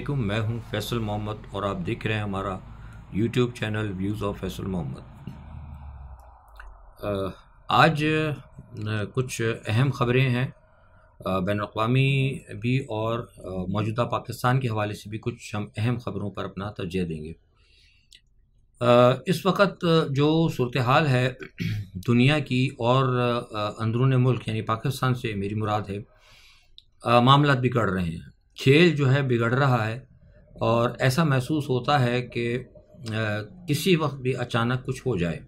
असलम मैं हूं फैसल मोहम्मद और आप देख रहे हैं हमारा YouTube channel views of Faisal Mohammad आज कुछ अहम ख़बरें हैं बैन अवी भी और मौजूदा पाकिस्तान के हवाले से भी कुछ हम अहम ख़बरों पर अपना तोजह देंगे इस वक्त जो सूरत हाल है दुनिया की और अंदरून मुल्क यानी पाकिस्तान से मेरी मुराद है मामला बिगड़ रहे हैं खेल जो है बिगड़ रहा है और ऐसा महसूस होता है कि किसी वक्त भी अचानक कुछ हो जाए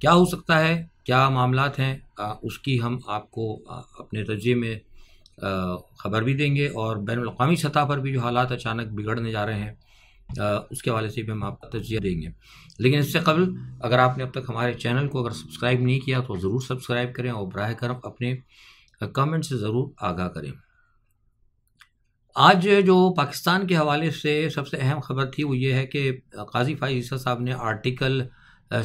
क्या हो सकता है क्या मामला हैं उसकी हम आपको अपने तजे में ख़बर भी देंगे और बैन अवी सतह पर भी जो हालात अचानक बिगड़ने जा रहे हैं उसके हवाले से भी हम आपको तजिया देंगे लेकिन इससे कबल अगर आपने अब तक हमारे चैनल को अगर सब्सक्राइब नहीं किया तो ज़रूर सब्सक्राइब करें और बरह करम अपने कमेंट से ज़रूर आगाह करें आज जो पाकिस्तान के हवाले से सबसे अहम खबर थी वो ये है कि काजी फाइजा साहब ने आर्टिकल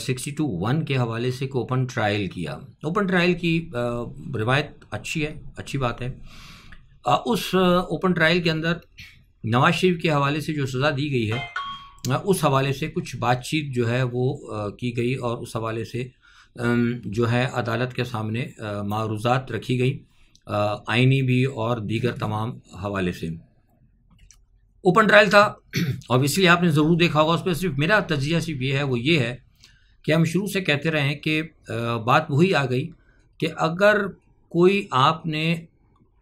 सिक्सटी टू वन के हवाले से एक ओपन ट्रायल किया ओपन ट्रायल की रिवायत अच्छी है अच्छी बात है उस ओपन ट्रायल के अंदर नवाज शरीफ के हवाले से जो सज़ा दी गई है उस हवाले से कुछ बातचीत जो है वो की गई और उस हवाले से जो है अदालत के सामने मारूजात रखी गई आइनी भी और दीगर तमाम हवाले से ओपन ट्रायल था ऑब्वियसली आपने ज़रूर देखा होगा उस पर सिर्फ मेरा तजिया सिर्फ ये है वो ये है कि हम शुरू से कहते रहे हैं कि बात वही आ गई कि अगर कोई आपने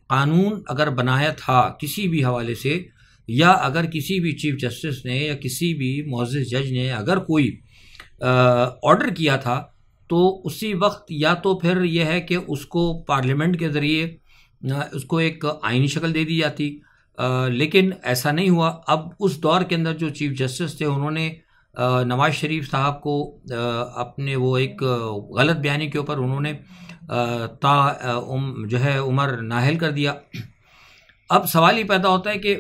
कानून अगर बनाया था किसी भी हवाले से या अगर किसी भी चीफ जस्टिस ने या किसी भी मोज जज ने अगर कोई ऑर्डर किया था तो उसी वक्त या तो फिर यह है कि उसको पार्लियामेंट के ज़रिए उसको एक आइनी शक्ल दे दी जाती लेकिन ऐसा नहीं हुआ अब उस दौर के अंदर जो चीफ जस्टिस थे उन्होंने नवाज़ शरीफ साहब को अपने वो एक गलत बयानी के ऊपर उन्होंने ता उम, जो है उमर नाहल कर दिया अब सवाल ये पैदा होता है कि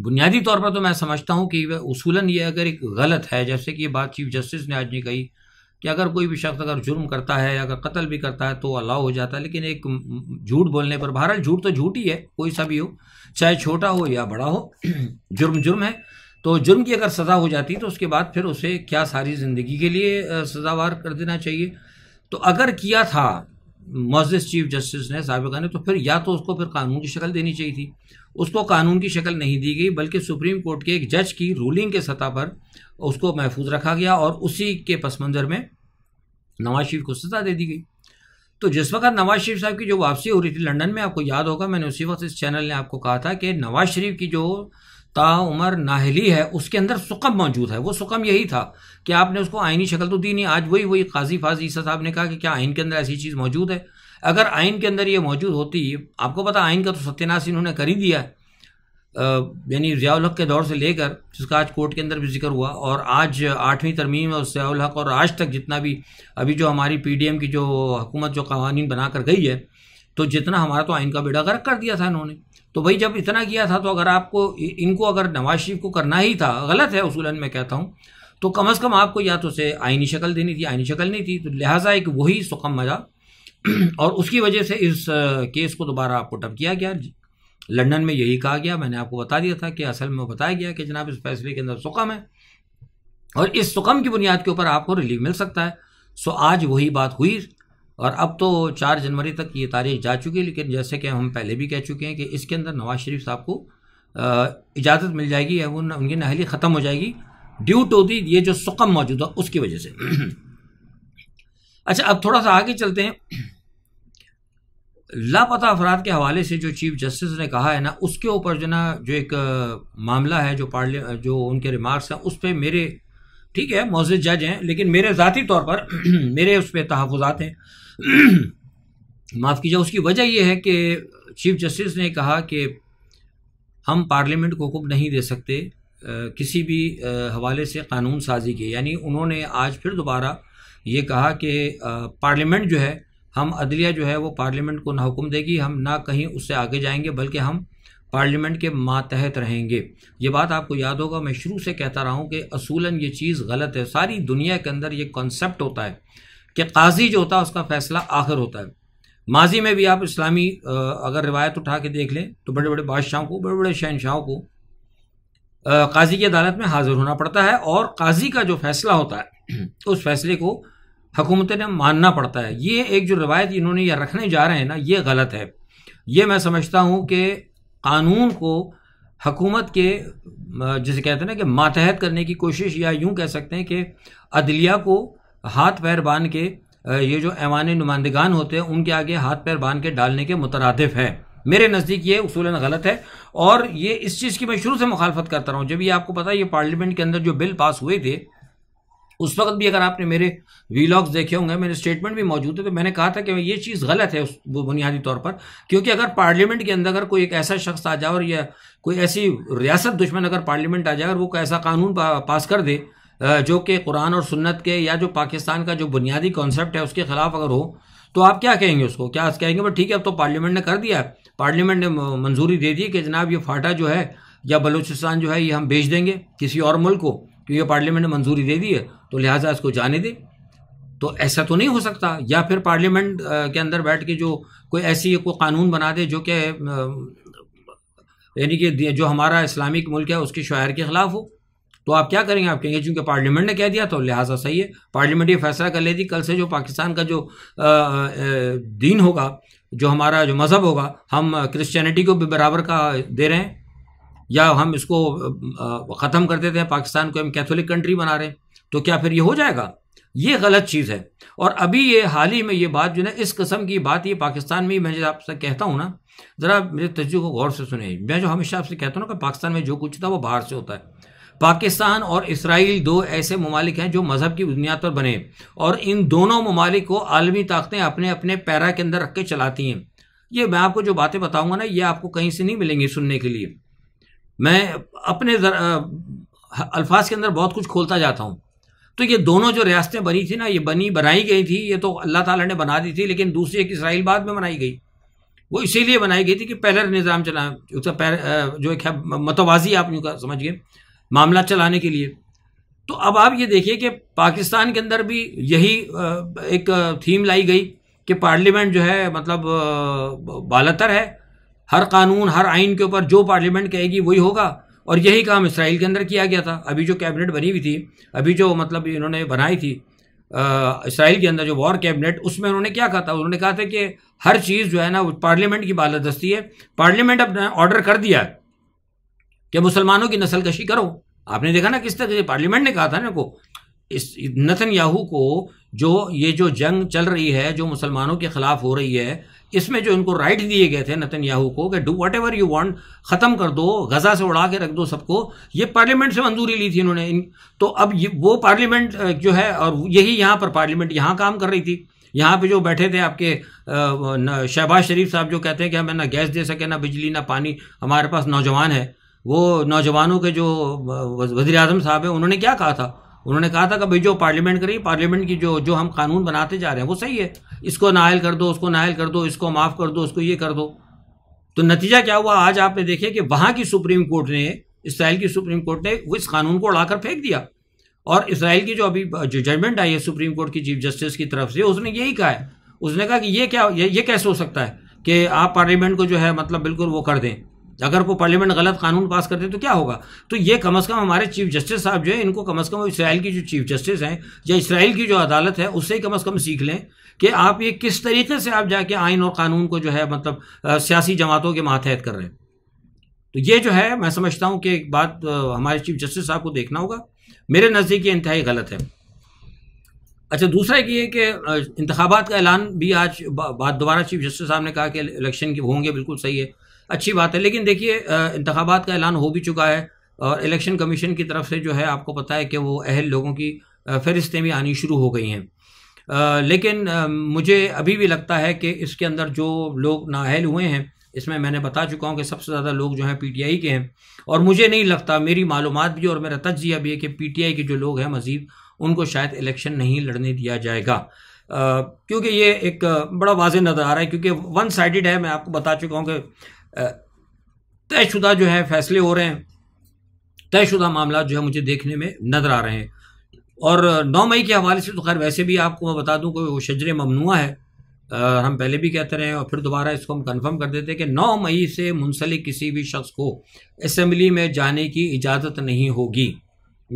बुनियादी तौर पर तो मैं समझता हूँ कि वह उसूलन ये अगर एक गलत है जैसे कि ये बात चीफ जस्टिस ने आज नहीं कही कि अगर कोई भी शख्स अगर जुर्म करता है अगर कत्ल भी करता है तो अलाव हो जाता है लेकिन एक झूठ बोलने पर बहरहाल झूठ तो झूठ ही है कोई सा भी हो चाहे छोटा हो या बड़ा हो जुर्म जुर्म है तो जुर्म की अगर सज़ा हो जाती है तो उसके बाद फिर उसे क्या सारी ज़िंदगी के लिए सज़ावार कर देना चाहिए तो अगर किया था मोजिस चीफ जस्टिस ने सबका ने तो फिर या तो उसको फिर कानून की शक्ल देनी चाहिए थी उसको कानून की शक्ल नहीं दी गई बल्कि सुप्रीम कोर्ट के एक जज की रूलिंग के सतह पर उसको महफूज रखा गया और उसी के पस मंज़र में नवाज शरीफ को सजा दे दी गई तो जिस वक्त नवाज शरीफ साहब की जो वापसी हो रही थी लंदन में आपको याद होगा मैंने उसी वक्त इस चैनल ने आपको कहा था कि नवाज शरीफ की जो ताउमर नाहली है उसके अंदर सुकम मौजूद है वो सुकम यही था कि आपने उसको आइनी शक्ल तो दी नहीं आज वही वही काजी फाज ईसा साहब ने कहा कि क्या आइन के अंदर ऐसी चीज़ मौजूद है अगर आइन के अंदर ये मौजूद होती आपको पता आइन का तो सत्यानाश इन्होंने कर ही दिया यानी ज़ियाउल हक के दौर से लेकर जिसका आज कोर्ट के अंदर भी जिक्र हुआ और आज आठवीं तरमीम और ज़ियाउल हक और आज तक जितना भी अभी जो हमारी पीडीएम की जो हुकूमत जो कवानीन बना कर गई है तो जितना हमारा तो आइन का बेड़ा गर्क कर दिया था इन्होंने तो भाई जब इतना किया था तो अगर आपको इनको अगर नवाज शरीफ को करना ही था गलत है उसूलन मैं कहता हूँ तो कम अज़ कम आपको या तो उसे आइनी शक्ल देनी थी आइनी शक्ल नहीं थी तो लिहाजा एक वही सुकम मजा और उसकी वजह से इस केस को दोबारा टप किया गया लंदन में यही कहा गया मैंने आपको बता दिया था कि असल में बताया गया कि जनाब इस फैसले के अंदर सुकम है और इस सुकम की बुनियाद के ऊपर आपको रिलीफ मिल सकता है सो आज वही बात हुई और अब तो चार जनवरी तक ये तारीख जा चुकी है लेकिन जैसे कि हम पहले भी कह चुके हैं कि इसके अंदर नवाज शरीफ साहब को इजाज़त मिल जाएगी या उन, उनकी नहली ख़त्म हो जाएगी ड्यू टू दी ये जो सुकम मौजूद है उसकी वजह से अच्छा अब थोड़ा सा आगे चलते हैं लापता अफराद के हवाले से जो चीफ जस्टिस ने कहा है ना उसके ऊपर जो ना जो एक मामला है जो पार्ले जो उनके रिमार्क्स हैं उस पर मेरे ठीक है मोजिद जज हैं लेकिन मेरे ज़ाती तौर पर मेरे उस पर तहफ़ात हैं माफ़ कीजिए उसकी वजह यह है कि चीफ जस्टिस ने कहा कि हम पार्लियामेंट को हुक्म नहीं दे सकते आ, किसी भी आ, हवाले से कानून साजी के यानी उन्होंने आज फिर दोबारा ये कहा कि पार्लियामेंट जो है हम अदलिया जो है वो पार्लियामेंट को ना हुक्म देगी हम ना कहीं उससे आगे जाएंगे बल्कि हम पार्लियामेंट के मातहत रहेंगे ये बात आपको याद होगा मैं शुरू से कहता रहा हूँ कि असूलन ये चीज़ गलत है सारी दुनिया के अंदर ये कॉन्सेप्ट होता है कि काजी जो होता है उसका फ़ैसला आखिर होता है माजी में भी आप इस्लामी अगर रिवायत उठा के देख लें तो बड़े बड़े बादशाहों को बड़े बड़े शहनशाहों को काजी की अदालत में हाज़िर होना पड़ता है और काजी का जो फ़ैसला होता है उस फैसले को हुकूमत ने मानना पड़ता है ये एक जो रवायत इन्होंने यह रखने जा रहे हैं ना ये गलत है ये मैं समझता हूँ कि कानून को हकूमत के जिसे कहते हैं ना कि मातहत करने की कोशिश या यूँ कह सकते हैं कि अदलिया को हाथ पैर बांध के ये जो ऐवान नुमाइंदगान होते हैं उनके आगे हाथ पैर बांध के डालने के मुतरदफ है मेरे नज़दीक ये उसूलन गलत है और ये इस चीज़ की मैं शुरू से मुखालफत करता रहा हूँ जब ये आपको पता है ये पार्लियामेंट के अंदर जो बिल पास हुए थे उस वक्त भी अगर आपने मेरे वीलॉग्स देखे होंगे मेरे स्टेटमेंट भी मौजूद है तो मैंने कहा था कि ये चीज़ गलत है उस बुनियादी तौर पर क्योंकि अगर पार्लियामेंट के अंदर अगर कोई एक ऐसा शख्स आ जाए और या कोई ऐसी रियासत दुश्मन अगर पार्लियामेंट आ जाए और वो ऐसा कानून पास कर दे जो कि कुरान और सुन्नत के या जो पाकिस्तान का जो बुनियादी कॉन्सेप्ट है उसके खिलाफ अगर हो तो आप क्या कहेंगे उसको क्या कहेंगे भाई ठीक है अब तो पार्लियामेंट ने कर दिया पार्लियामेंट ने मंजूरी दे दी कि जनाब ये फाटा जो है या बलूचिस्तान जो है ये हम बेच देंगे किसी और मुल्क को क्योंकि पार्लियामेंट ने मंजूरी दे दी है तो लिहाजा इसको जाने दे तो ऐसा तो नहीं हो सकता या फिर पार्लियामेंट के अंदर बैठ के जो कोई ऐसी कोई कानून बना दे जो कि यानी कि जो हमारा इस्लामिक मुल्क है उसके शायर के ख़िलाफ़ हो तो आप क्या करेंगे आप कहेंगे चूँकि पार्लियामेंट ने कह दिया तो लिहाजा सही है पार्लियामेंट ये फैसला कर लेती कल से जो पाकिस्तान का जो दीन होगा जो हमारा जो मज़हब होगा हम क्रिश्चियनिटी को भी बराबर का दे रहे हैं या हम इसको ख़त्म कर देते हैं पाकिस्तान को हम कैथोलिक कंट्री बना रहे हैं तो क्या फिर ये हो जाएगा ये गलत चीज़ है और अभी ये हाल ही में ये बात जो है इस कस्म की बात ये पाकिस्तान में ही मैं आपसे कहता हूँ ना ज़रा मेरे तजुर्बे को गौर से सुने मैं जो हमेशा आपसे कहता हूँ ना कि पाकिस्तान में जो कुछ था वो बाहर से होता है पाकिस्तान और इसराइल दो ऐसे ममालिक हैं जो मज़हब की बुनियाद पर बने और इन दोनों ममालिक को आलमी ताकतें अपने अपने पैरा के अंदर रख के चलाती हैं ये मैं आपको जो बातें बताऊंगा ना ये आपको कहीं से नहीं मिलेंगी सुनने के लिए मैं अपने अल्फाज के अंदर बहुत कुछ खोलता जाता हूँ तो ये दोनों जो रियासतें बनी थी ना ये बनी बनाई गई थी ये तो अल्लाह ताला ने बना दी थी लेकिन दूसरी एक इसराइल बाद में बनाई गई वो इसीलिए बनाई गई थी कि पहले निज़ाम चला उसका पहले जो एक है मतवाजी आप यूँ का समझिए मामला चलाने के लिए तो अब आप ये देखिए कि पाकिस्तान के अंदर भी यही एक थीम लाई गई कि पार्लियामेंट जो है मतलब बालतर है हर कानून हर आइन के ऊपर जो पार्लियामेंट कहेगी वही होगा और यही काम इसराइल के अंदर किया गया था अभी जो कैबिनेट बनी हुई थी अभी जो मतलब इन्होंने बनाई थी इसराइल के अंदर जो वॉर कैबिनेट उसमें उन्होंने क्या कहा था उन्होंने कहा था कि हर चीज़ जो है ना पार्लियामेंट की बालादस्ती है पार्लियामेंट अब ऑर्डर कर दिया है कि मुसलमानों की नस्ल कशी करो आपने देखा ना किस तरह पार्लियामेंट ने कहा था ना को इस नतन याहू को जो ये जो जंग चल रही है जो मुसलमानों के खिलाफ हो रही है इसमें जो इनको राइट दिए गए थे नतन याहू को कि do whatever you want ख़त्म कर दो गज़ा से उड़ा के रख दो सबको ये पार्लियामेंट से मंजूरी ली थी इन्होंने इन तो अब ये वो पार्लियामेंट जो है और यही यहाँ पर पार्लियामेंट यहाँ काम कर रही थी यहाँ पे जो बैठे थे आपके शहबाज शरीफ साहब जो कहते हैं कि हमें ना गैस दे सके ना बिजली ना पानी हमारे पास नौजवान है वो नौजवानों के जो वजी अजम साहब हैं उन्होंने क्या कहा था उन्होंने कहा था कि भाई जो पार्लियामेंट करी पार्लियामेंट की जो जो हम कानून बनाते जा रहे हैं वो सही है इसको नायल कर दो उसको नायल कर दो इसको माफ़ कर दो उसको ये कर दो तो नतीजा क्या हुआ आज आपने देखिए कि वहां की सुप्रीम कोर्ट ने इसराइल की सुप्रीम कोर्ट ने इस कानून को उड़ाकर फेंक दिया और इसराइल की जो अभी जो जजमेंट आई है सुप्रीम कोर्ट की चीफ जस्टिस की तरफ से उसने यही कहा है उसने कहा कि ये क्या ये, ये कैसे हो सकता है कि आप पार्लियामेंट को जो है मतलब बिल्कुल वो कर दें अगर वो पार्लियामेंट गलत कानून पास करते तो क्या होगा तो ये कम अज़ कम हमारे चीफ जस्टिस साहब जो है इनको कम अज़ कम इसराइल की जो चीफ जस्टिस हैं या इसराइल की जो अदालत है उससे ही कम अज़ कम सीख लें कि आप ये किस तरीके से आप जाके आइन और कानून को जो है मतलब सियासी जमातों के मातहत कर रहे हैं तो ये जो है मैं समझता हूँ कि एक बात हमारे चीफ जस्टिस साहब को देखना होगा मेरे नज़दीक ये इंतहाई गलत है अच्छा दूसरा ये है कि इंतबात का ऐलान भी आज बाद दोबारा चीफ जस्टिस साहब ने कहा कि इलेक्शन की होंगे बिल्कुल सही है अच्छी बात है लेकिन देखिए इंतबात का ऐलान हो भी चुका है और इलेक्शन कमीशन की तरफ से जो है आपको पता है कि वो अहल लोगों की फहरिस्तें भी आनी शुरू हो गई हैं लेकिन मुझे अभी भी लगता है कि इसके अंदर जो लोग नाअहल हुए हैं इसमें मैंने बता चुका हूँ कि सबसे ज़्यादा लोग जो हैं पीटीआई के हैं और मुझे नहीं लगता मेरी मालूम भी और मेरा तजिया भी है कि पीटीआई के जो लोग हैं मज़ीद उनको शायद इलेक्शन नहीं लड़ने दिया जाएगा क्योंकि ये एक बड़ा वाज नज़र आ रहा है क्योंकि वन साइड है मैं आपको बता चुका हूँ कि तयशुदा जो है फैसले हो रहे हैं तयशुदा मामला जो है मुझे देखने में नजर आ रहे हैं और नौ मई के हवाले से तो खैर वैसे भी आपको मैं बता दूं कि वो शजर ममनुआ है आ, हम पहले भी कहते रहे और फिर दोबारा इसको हम कंफर्म कर देते कि नौ मई से मुंसलिक किसी भी शख्स को असम्बली में जाने की इजाज़त नहीं होगी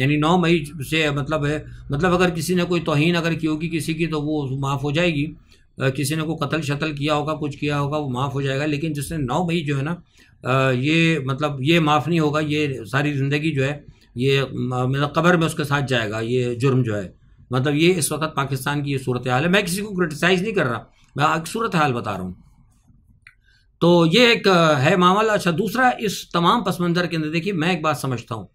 यानी नौ मई से मतलब है मतलब अगर किसी ने कोई तोहन अगर की होगी किसी की तो वो माफ़ हो जाएगी किसी ने को कत्ल शतल किया होगा कुछ किया होगा वो माफ़ हो जाएगा लेकिन जिसने नौ भाई जो है ना ये मतलब ये माफ़ नहीं होगा ये सारी ज़िंदगी जो है ये मतलब कबर में उसके साथ जाएगा ये जुर्म जो है मतलब ये इस वक्त पाकिस्तान की ये सूरत हाल है मैं किसी को क्रिटिसाइज़ नहीं कर रहा मैं एक सूरत हाल बता रहा हूँ तो ये एक है मामला अच्छा दूसरा इस तमाम पस मंज़र के अंदर देखिए मैं एक बात समझता हूँ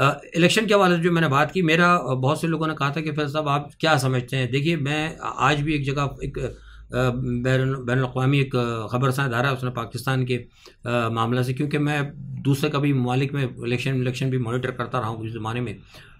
इलेक्शन के हवाले से जो मैंने बात की मेरा बहुत से लोगों ने कहा था कि फैज साहब आप क्या समझते हैं देखिए मैं आज भी एक जगह एक बैन बैन अवी एक खबर सा अदारा उसने पाकिस्तान के मामला से क्योंकि मैं दूसरे कभी ममालिक में इलेक्शन इलेक्शन भी मॉनिटर करता रहा हूँ उस ज़माने में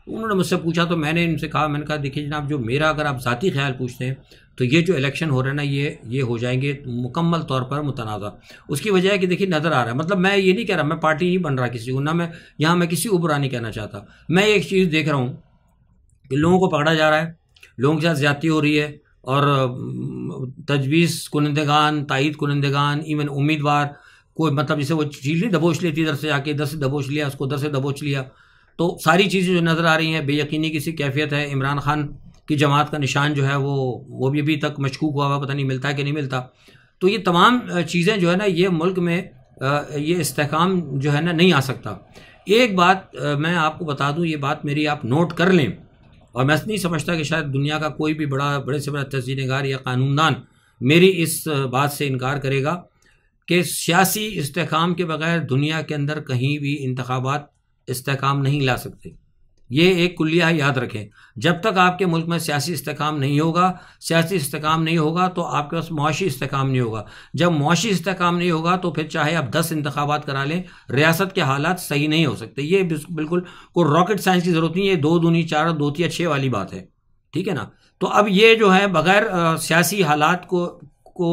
उन्होंने मुझसे पूछा तो मैंने इनसे कहा मैंने कहा देखिए जनाब जो मेरा अगर आप ज़ाती ख्याल पूछते हैं तो ये जो इलेक्शन हो रहा है ना ये ये हो जाएंगे मुकम्मल तौर पर मुतनाज़ा उसकी वजह है कि देखिए नज़र आ रहा है मतलब मैं ये नहीं कह रहा मैं पार्टी नहीं बन रहा किसी को ना मैं यहाँ मैं किसी को नहीं कहना चाहता मैं एक चीज़ देख रहा हूँ कि लोगों को पकड़ा जा रहा है लोगों के साथ ज़्यादती हो रही है और तजवीज़ कुनंदगान तइद कुनंदगान इवन उम्मीदवार कोई मतलब जैसे वो चीज़ नहीं दबोच लेती इधर से आके इधर से दबोच लिया उसको उधर से दबोच लिया तो सारी चीज़ें जो नज़र आ रही हैं बेयकीनी किसी कैफियत है इमरान खान कि जमात का निशान जो है वो वो भी अभी तक मशकूक हुआ हुआ पता नहीं मिलता है कि नहीं मिलता तो ये तमाम चीज़ें जो है ना ये मुल्क में ये इसकाम जो है ना नहीं आ सकता एक बात मैं आपको बता दूं ये बात मेरी आप नोट कर लें और मैं नहीं समझता कि शायद दुनिया का कोई भी बड़ा बड़े से बड़ा तस्वीरगार या कानूनदान मेरी इस बात से इनकार करेगा कि सियासी इसकाम के बगैर दुनिया के अंदर कहीं भी इंतबात इसकाम नहीं ला सकते ये एक कुलिया याद रखें जब तक आपके मुल्क में सियासी इस्तेकाम नहीं होगा सियासी इस्तेकाम नहीं होगा तो आपके पास मुआशी इस्तेकाम नहीं होगा जब मुआशी इस्तेकाम नहीं होगा तो फिर चाहे आप दस इंतबात करा लें रियासत के हालात सही नहीं हो सकते ये बिल्कुल कोई रॉकेट साइंस की ज़रूरत नहीं है दो दूनी चार दो या छः वाली बात है ठीक है ना तो अब ये जो है बगैर सियासी हालात को को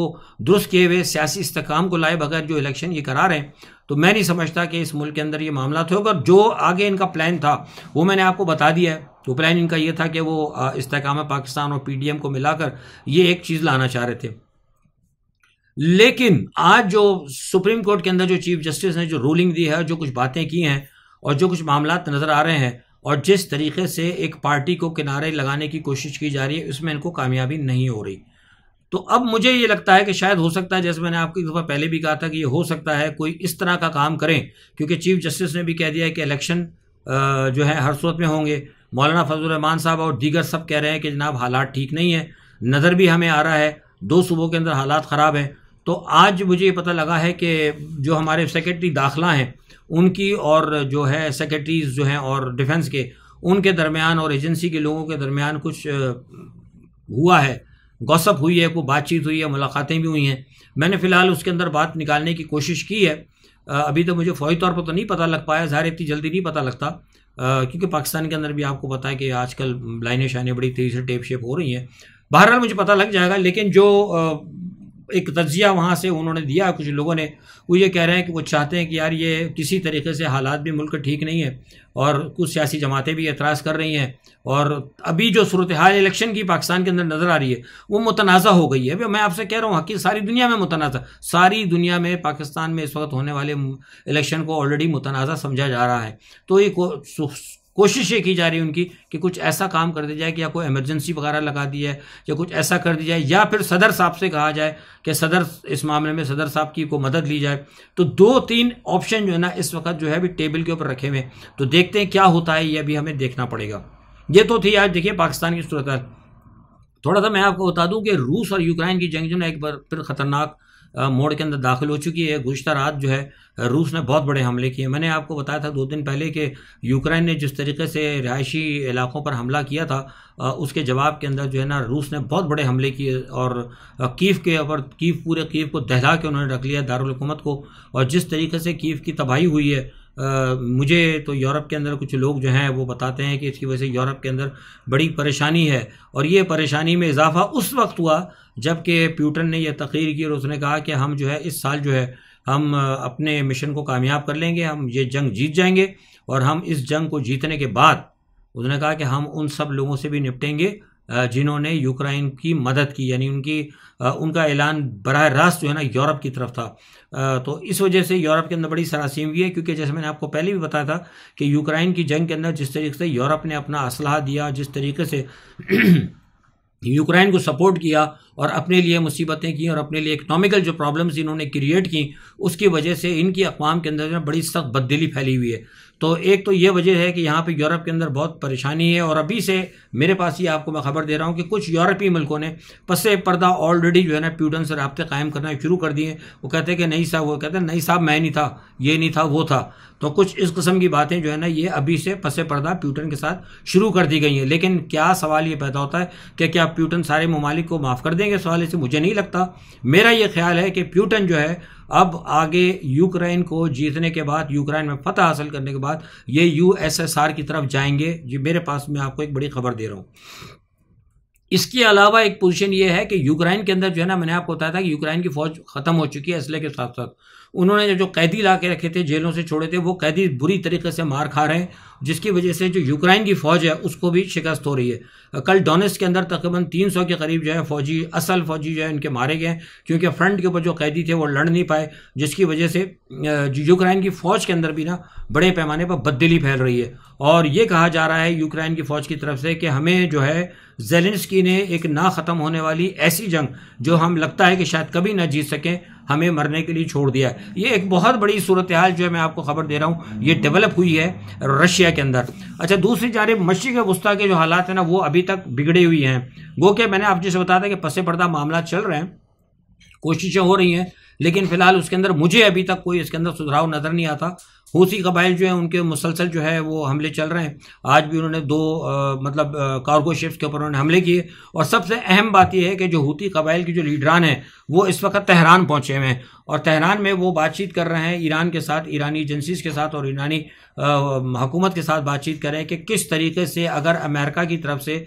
दुरुस्त किए हुए सियासी इस्तेकाम को लाए बगैर जो इलेक्शन ये करा रहे हैं तो मैं नहीं समझता कि इस मुल्क के अंदर ये मामला थे और जो आगे इनका प्लान था वो मैंने आपको बता दिया है तो प्लान इनका ये था कि वो इस्तकाम पाकिस्तान और पी डी एम को मिलाकर ये एक चीज़ लाना चाह रहे थे लेकिन आज जो सुप्रीम कोर्ट के अंदर जो चीफ जस्टिस ने जो रूलिंग दी है जो कुछ बातें की हैं और जो कुछ मामला नज़र आ रहे हैं और जिस तरीके से एक पार्टी को किनारे लगाने की कोशिश की जा रही है उसमें इनको कामयाबी नहीं हो रही तो अब मुझे ये लगता है कि शायद हो सकता है जैसे मैंने आपको एक दफ़ा पहले भी कहा था कि ये हो सकता है कोई इस तरह का काम करें क्योंकि चीफ जस्टिस ने भी कह दिया है कि इलेक्शन जो है हर सूरत में होंगे मौलाना फजल रहमान साहब और दीगर सब कह रहे हैं कि जनाब हालात ठीक नहीं है नज़र भी हमें आ रहा है दो सूबों के अंदर हालात ख़राब हैं तो आज मुझे ये पता लगा है कि जो हमारे सेक्रेटरी दाखिला हैं उनकी और जो है सेक्रेटरीज जो हैं और डिफेंस के उनके दरमियान और एजेंसी के लोगों के दरमियान कुछ हुआ है गौसप हुई है कोई बातचीत हुई है मुलाकातें भी हुई हैं मैंने फ़िलहाल उसके अंदर बात निकालने की कोशिश की है अभी तो मुझे फौरी तौर पर तो नहीं पता लग पाया ज़ाहिर इतनी जल्दी नहीं पता लगता क्योंकि पाकिस्तान के अंदर भी आपको पता है कि आजकल लाइनें शाइनें बड़ी तेज़ी से टेप शेप हो रही हैं बहरहाल मुझे पता लग जाएगा लेकिन जो एक तजिया वहाँ से उन्होंने दिया कुछ लोगों ने वो ये कह रहे हैं कि वो चाहते हैं कि यार ये किसी तरीके से हालात भी मुल्क ठीक नहीं है और कुछ सियासी जमातें भी एतराज़ कर रही हैं और अभी जो सूरत हाल इलेक्शन की पाकिस्तान के अंदर नज़र आ रही है वो मुतनाज़ा हो गई है मैं आपसे कह रहा हूँ हकी सारी दुनिया में मुतनाज़ा सारी दुनिया में पाकिस्तान में इस वक्त होने वाले इलेक्शन को ऑलरेडी मुतनाज़ा समझा जा रहा है तो एक कोशिश ये की जा रही है उनकी कि कुछ ऐसा काम कर दिया जाए कि या कोई इमरजेंसी वगैरह लगा दी जाए या कुछ ऐसा कर दिया जाए या फिर सदर साहब से कहा जाए कि सदर इस मामले में सदर साहब की को मदद ली जाए तो दो तीन ऑप्शन जो है ना इस वक्त जो है अभी टेबल के ऊपर रखे हुए तो देखते हैं क्या होता है ये अभी हमें देखना पड़ेगा ये तो थी आज देखिए पाकिस्तान की सूरत थोड़ा सा मैं आपको बता दूं कि रूस और यूक्रेन की जंग जो ना एक बार फिर खतरनाक मोड़ के अंदर दाखिल हो चुकी है गुज्तर रात जो है रूस ने बहुत बड़े हमले किए मैंने आपको बताया था दो दिन पहले कि यूक्रेन ने जिस तरीके से रिहायशी इलाकों पर हमला किया था उसके जवाब के अंदर जो है ना रूस ने बहुत बड़े हमले किए और कीव के ऊपर कीव पूरे कीव को दहला के उन्होंने रख लिया दारकूमत को और जिस तरीके से कीव की तबाही हुई है आ, मुझे तो यूरोप के अंदर कुछ लोग जो हैं वो बताते हैं कि इसकी वजह से यूरोप के अंदर बड़ी परेशानी है और ये परेशानी में इजाफा उस वक्त हुआ जबकि प्यूटन ने यह तकीर की और उसने कहा कि हम जो है इस साल जो है हम अपने मिशन को कामयाब कर लेंगे हम ये जंग जीत जाएंगे और हम इस जंग को जीतने के बाद उसने कहा कि हम उन सब लोगों से भी निपटेंगे जिन्होंने यूक्राइन की मदद की यानी उनकी उनका ऐलान बरह रास्त जो है ना यूरोप की तरफ था तो इस वजह से यूरोप के अंदर बड़ी सरासीम हुई है क्योंकि जैसे मैंने आपको पहले भी बताया था कि यूक्राइन की जंग के अंदर जिस तरीके से यूरोप ने अपना असलाह दिया जिस तरीके से यूक्रेन को सपोर्ट किया और अपने लिए मुसीबतें की और अपने लिए इकनॉमिकल जो प्रॉब्लम्स इन्होंने क्रिएट की उसकी वजह से इनकी अकवाम के अंदर बड़ी सख्त बददिली फैली हुई है तो एक तो ये वजह है कि यहाँ पे यूरोप के अंदर बहुत परेशानी है और अभी से मेरे पास ही आपको मैं खबर दे रहा हूँ कि कुछ यूरोपीय मुल्कों ने पस पर्दा ऑलरेडी जो है ना प्यूटन से रबते कायम करना शुरू कर दिए वो कहते हैं कि नहीं साहब वो कहते हैं नहीं साहब मैं नहीं था ये नहीं था वो था तो कुछ इस किस्म की बातें जो है ना ये अभी से पस पर्दा प्यूटन के साथ शुरू कर दी गई हैं लेकिन क्या सवाल ये पैदा होता है कि क्या प्यूटन सारे ममालिक को माफ़ कर देंगे सवाल इसे मुझे नहीं लगता मेरा ये ख्याल है कि प्यूटन जो है अब आगे यूक्रेन को जीतने के बाद यूक्रेन में फतह हासिल करने के बाद ये यूएसएसआर की तरफ जाएंगे जी मेरे पास मैं आपको एक बड़ी खबर दे रहा हूँ इसके अलावा एक पोजीशन ये है कि यूक्रेन के अंदर जो है ना मैंने आपको बताया था कि यूक्रेन की फौज खत्म हो चुकी है इसलिए के साथ साथ उन्होंने जो कैदी ला के रखे थे जेलों से छोड़े थे वो कैदी बुरी तरीके से मार खा रहे हैं जिसकी वजह से जो यूक्रेन की फ़ौज है उसको भी शिकस्त हो रही है कल डोनेस के अंदर तकरीबन 300 के करीब जो है फ़ौजी असल फ़ौजी जो है उनके मारे गए क्योंकि फ्रंट के ऊपर जो कैदी थे वो लड़ नहीं पाए जिसकी वजह से यूक्रेन की फ़ौज के अंदर भी ना बड़े पैमाने पर बददिली फैल रही है और ये कहा जा रहा है यूक्रेन की फ़ौज की तरफ से कि हमें जो है जेलेंस्की ने एक ना ख़त्म होने वाली ऐसी जंग जो हम लगता है कि शायद कभी ना जीत सकें हमें मरने के लिए छोड़ दिया ये एक बहुत बड़ी सूरत हाल जो है मैं आपको खबर दे रहा हूँ ये डेवलप हुई है रशिया के अंदर अच्छा दूसरी जानब मशीक वस्ती के जो हालात है ना वो अभी तक बिगड़े हुई हैं गो के मैंने आप जैसे बताया था कि पसे पर्दा मामला चल रहे हैं कोशिशें हो रही हैं लेकिन फिलहाल उसके अंदर मुझे अभी तक कोई इसके अंदर सुधराव नज़र नहीं आता हूसी कबाइल जो है उनके मुसलसल जो है वो हमले चल रहे हैं आज भी उन्होंने दो आ, मतलब कार्गो शिप्स के ऊपर उन्होंने हमले किए और सबसे अहम बात यह है कि जो हूती कबाइल के जो लीडरान हैं वो इस वक्त तहरान पहुंचे हुए हैं और तहरान में वो बातचीत कर रहे हैं ईरान के साथ ईरानी एजेंसीज के साथ और ईरानी हुकूमत के साथ बातचीत कर रहे हैं कि किस तरीके से अगर अमेरिका की तरफ से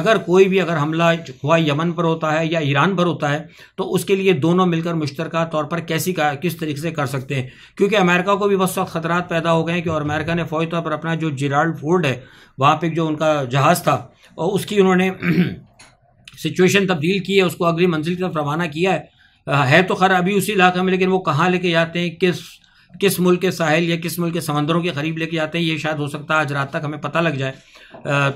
अगर कोई भी अगर हमला हुआ यमन पर होता है या ईरान पर होता है तो उसके लिए दोनों मिलकर मुश्तरक तौर पर कैसी किस तरीके से कर सकते हैं क्योंकि अमेरिका को भी बस वक्त खतरा इम्कानात पैदा हो गए हैं कि और अमेरिका ने फ़ौरी तौर पर अपना जो जिराल्ड फोर्ड है वहाँ पर जो उनका जहाज़ था और उसकी उन्होंने सिचुएशन तब्दील की है उसको अगली मंजिल की तरफ रवाना किया है है तो खैर अभी उसी इलाके में लेकिन वो कहाँ लेके जाते हैं किस किस मुल्क के साहिल या किस मुल्क के समंदरों के करीब लेके जाते हैं ये शायद हो सकता है आज रात तक हमें पता लग जाए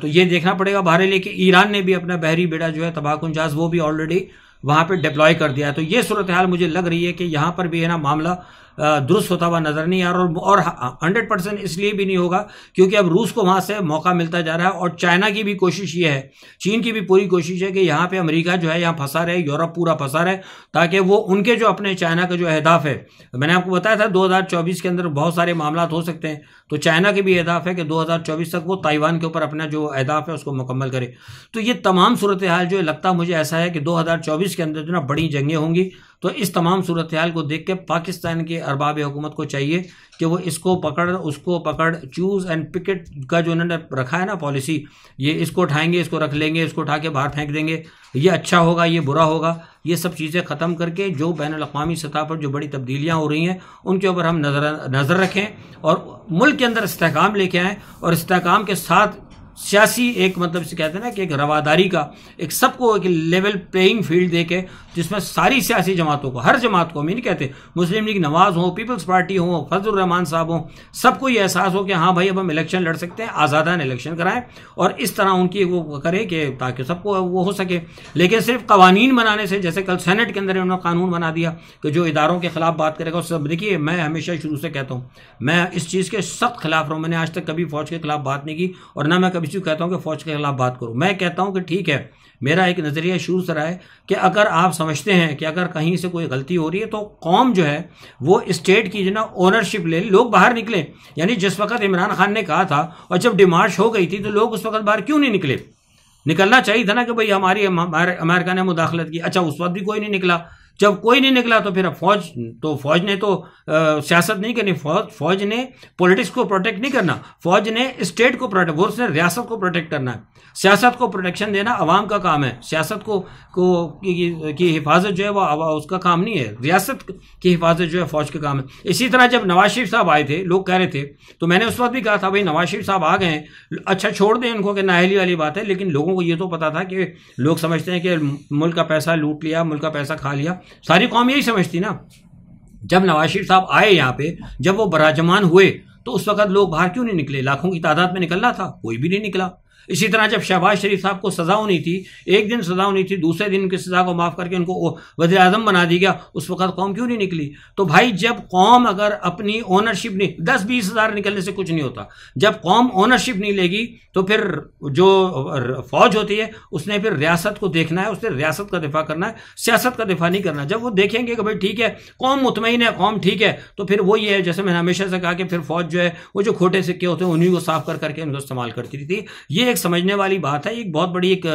तो ये देखना पड़ेगा बाहर लेके ईरान ने भी अपना बहरी बेड़ा जो है तबाहकुन जहाज वो भी ऑलरेडी वहाँ पर डिप्लॉय कर दिया है तो ये सूरत हाल मुझे लग रही है कि यहाँ पर भी है ना मामला दुरुस्त होता हुआ नजर नहीं आ रहा और हंड्रेड परसेंट इसलिए भी नहीं होगा क्योंकि अब रूस को वहाँ से मौका मिलता जा रहा है और चाइना की भी कोशिश ये है चीन की भी पूरी कोशिश है कि यहाँ पे अमेरिका जो है यहाँ फंसा रहे यूरोप पूरा फंसा रहे ताकि वो उनके जो अपने चाइना का जो अहदाफ है मैंने आपको बताया था दो के अंदर बहुत सारे मामला हो सकते हैं तो चाइना के भी अहदाफ है कि दो तक वो ताइवान के ऊपर अपना जो अहदाफ है उसको मुकम्मल करे तो ये तमाम सूरत हाल जो लगता मुझे ऐसा है कि 2024 के अंदर जो ना बड़ी जंगें होंगी तो इस तमाम सूरत हाल को देख के पाकिस्तान के अरबाब हुकूमत को चाहिए कि वो इसको पकड़ उसको पकड़ चूज़ एंड पिकेट का जो उन्होंने रखा है ना पॉलिसी ये इसको उठाएंगे इसको रख लेंगे इसको उठा के बाहर फेंक देंगे ये अच्छा होगा ये बुरा होगा ये सब चीज़ें ख़त्म करके जो बैन अवी सतह पर जो बड़ी तब्दीलियाँ हो रही हैं उनके ऊपर हम नज़र नज़र रखें और मुल्क के अंदर इसकाम लेके आएँ और इसकाम के साथ सियासी एक मतलब इसे कहते हैं ना कि एक रवादारी का एक सबको एक लेवल प्लेइंग फील्ड दे के जिसमें सारी सियासी जमातों को हर जमात को हम नहीं कहते मुस्लिम लीग नवाज हो पीपल्स पार्टी हो फजल रहमान साहब हो सबको ये एहसास हो कि हाँ भाई अब हम इलेक्शन लड़ सकते हैं ने इलेक्शन कराएं और इस तरह उनकी वो करें कि ताकि सबको वो हो सके लेकिन सिर्फ कवानीन बनाने से जैसे कल सेनेट के अंदर उन्होंने कानून बना दिया कि जो इदारों के खिलाफ बात करेगा उससे देखिए मैं हमेशा शुरू से कहता हूँ मैं इस चीज़ के सख्त खिलाफ रहा हूँ मैंने आज तक कभी फौज के खिलाफ बात नहीं की और ना मैं कभी किसी कहता हूँ कि फ़ौज के खिलाफ बात करो मैं कहता हूँ कि ठीक है मेरा एक नज़रिया शुरू से रहा है कि अगर आप समझते हैं कि अगर कहीं से कोई गलती हो रही है तो कौम जो है वो स्टेट की जो ना ओनरशिप ले लोग बाहर निकले यानी जिस वक्त इमरान खान ने कहा था और जब डिमार्श हो गई थी तो लोग उस वक्त बाहर क्यों नहीं निकले निकलना चाहिए था ना कि भाई हमारी अमेरिका ने मुदाखलत की अच्छा उस वक्त भी कोई नहीं निकला जब कोई नहीं निकला तो फिर फौज तो फौज ने तो सियासत नहीं करनी फौज फौज ने पॉलिटिक्स को प्रोटेक्ट नहीं करना फौज ने स्टेट को प्रोटेक्ट वो उसने रियासत को प्रोटेक्ट करना है सियासत को प्रोटेक्शन देना अवाम का काम है सियासत को को की, की हिफाजत जो है वो उसका काम नहीं है रियासत की हिफाजत जो है फौज का काम है इसी तरह जब नवाज शरीफ साहब आए थे लोग कह रहे थे तो मैंने उस वक्त भी कहा था भाई नवाज शरीफ साहब आ गए अच्छा छोड़ दें उनको कि नाहली वाली बात है लेकिन लोगों को ये तो पता था कि लोग समझते हैं कि मुल्क का पैसा लूट लिया मुल्क का पैसा खा लिया सारी कौम यही समझती ना जब नवाज शरीफ साहब आए यहाँ पे जब वो बराजमान हुए तो उस वक्त लोग बाहर क्यों नहीं निकले लाखों की तादाद में निकलना था कोई भी नहीं निकला इसी तरह जब शहबाज शरीफ साहब को सजा होनी थी एक दिन सजा होनी थी दूसरे दिन की सजा को माफ़ करके उनको वजी अजम बना दी गया उस वक्त कौम क्यों नहीं निकली तो भाई जब कौम अगर अपनी ओनरशिप नहीं दस बीस हज़ार निकलने से कुछ नहीं होता जब कौम ओनरशिप नहीं लेगी तो फिर जो फौज होती है उसने फिर रियासत को देखना है उसने रियासत का दिफा करना है सियासत का दिफा नहीं करना जब वो देखेंगे कि भाई ठीक है कौम मुतमिन है कौम ठीक है तो फिर वो ये है जैसे मैंने हमेशा से कहा कि फिर फौज जो है वो जो खोटे सिक्के होते हैं उन्हीं को साफ कर करके उनको इस्तेमाल करती थी ये एक समझने वाली बात है एक बहुत बड़ी एक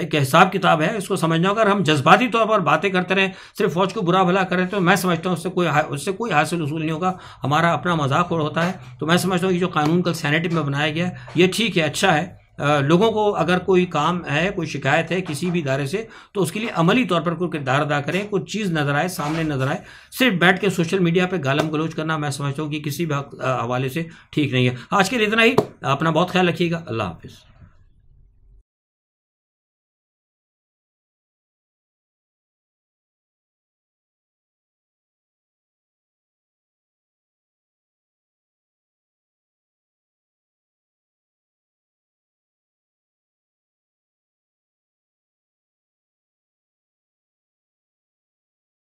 एक हिसाब किताब है इसको समझना होगा अगर हम जज्बाती तौर पर बातें करते रहें सिर्फ फौज को बुरा भला करें तो मैं समझता हूँ उससे कोई उससे कोई हासिल उसूल नहीं होगा हमारा अपना मजाक और होता है तो मैं समझता हूँ कि जो कानून कल सैनेट में बनाया गया है ये ठीक है अच्छा है लोगों को अगर कोई काम है कोई शिकायत है किसी भी इदारे से तो उसके लिए अमली तौर पर कोई किरदार अदा करें कोई चीज़ नज़र आए सामने नज़र आए सिर्फ बैठ के सोशल मीडिया पे गालम गलोच करना मैं समझता हूँ कि किसी भी हवाले से ठीक नहीं है आज के लिए इतना ही अपना बहुत ख्याल रखिएगा अल्लाह हाफिज़